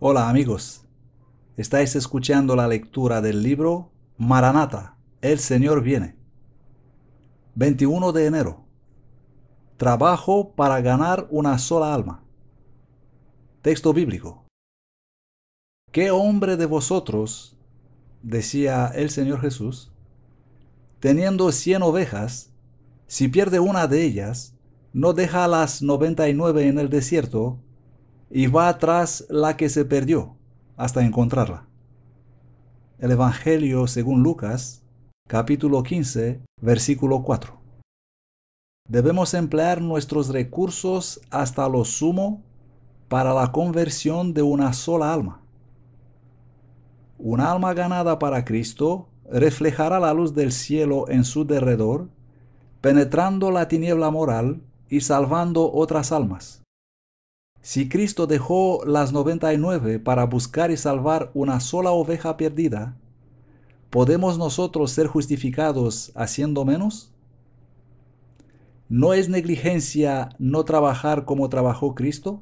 Hola amigos, estáis escuchando la lectura del libro Maranata, el Señor viene. 21 de enero. Trabajo para ganar una sola alma. Texto bíblico. ¿Qué hombre de vosotros, decía el Señor Jesús, teniendo cien ovejas, si pierde una de ellas, no deja las noventa y nueve en el desierto y va atrás la que se perdió hasta encontrarla. El Evangelio según Lucas, capítulo 15, versículo 4. Debemos emplear nuestros recursos hasta lo sumo para la conversión de una sola alma. Una alma ganada para Cristo reflejará la luz del cielo en su derredor, penetrando la tiniebla moral y salvando otras almas. Si Cristo dejó las 99 para buscar y salvar una sola oveja perdida, ¿podemos nosotros ser justificados haciendo menos? ¿No es negligencia no trabajar como trabajó Cristo?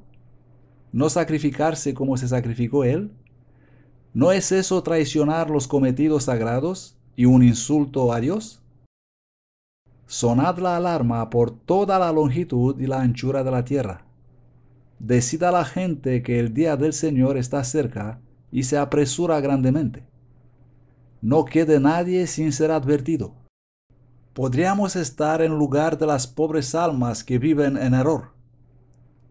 ¿No sacrificarse como se sacrificó Él? ¿No es eso traicionar los cometidos sagrados y un insulto a Dios? Sonad la alarma por toda la longitud y la anchura de la tierra decida la gente que el día del Señor está cerca y se apresura grandemente. No quede nadie sin ser advertido. Podríamos estar en lugar de las pobres almas que viven en error.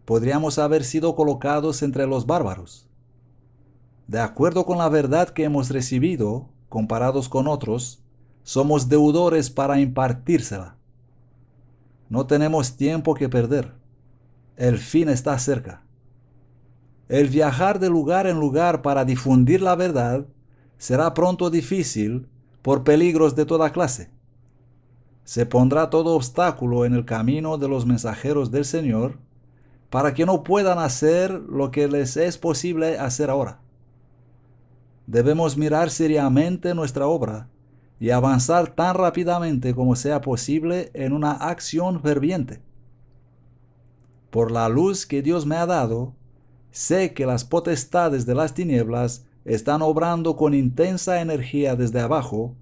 Podríamos haber sido colocados entre los bárbaros. De acuerdo con la verdad que hemos recibido, comparados con otros, somos deudores para impartírsela. No tenemos tiempo que perder el fin está cerca. El viajar de lugar en lugar para difundir la verdad será pronto difícil por peligros de toda clase. Se pondrá todo obstáculo en el camino de los mensajeros del Señor para que no puedan hacer lo que les es posible hacer ahora. Debemos mirar seriamente nuestra obra y avanzar tan rápidamente como sea posible en una acción ferviente por la luz que Dios me ha dado, sé que las potestades de las tinieblas están obrando con intensa energía desde abajo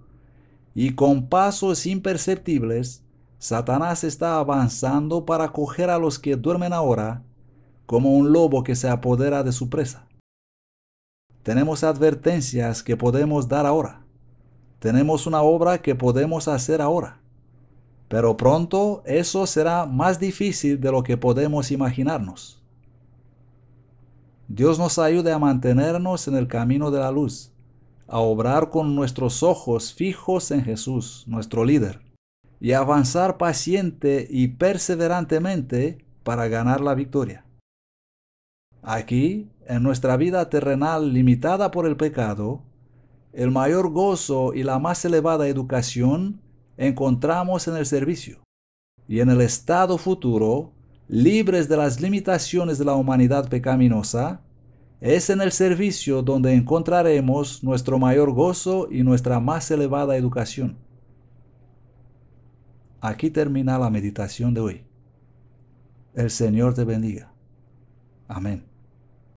y con pasos imperceptibles, Satanás está avanzando para coger a los que duermen ahora como un lobo que se apodera de su presa. Tenemos advertencias que podemos dar ahora. Tenemos una obra que podemos hacer ahora. Pero pronto eso será más difícil de lo que podemos imaginarnos. Dios nos ayude a mantenernos en el camino de la luz, a obrar con nuestros ojos fijos en Jesús, nuestro líder, y a avanzar paciente y perseverantemente para ganar la victoria. Aquí, en nuestra vida terrenal limitada por el pecado, el mayor gozo y la más elevada educación encontramos en el servicio y en el estado futuro, libres de las limitaciones de la humanidad pecaminosa, es en el servicio donde encontraremos nuestro mayor gozo y nuestra más elevada educación. Aquí termina la meditación de hoy. El Señor te bendiga. Amén.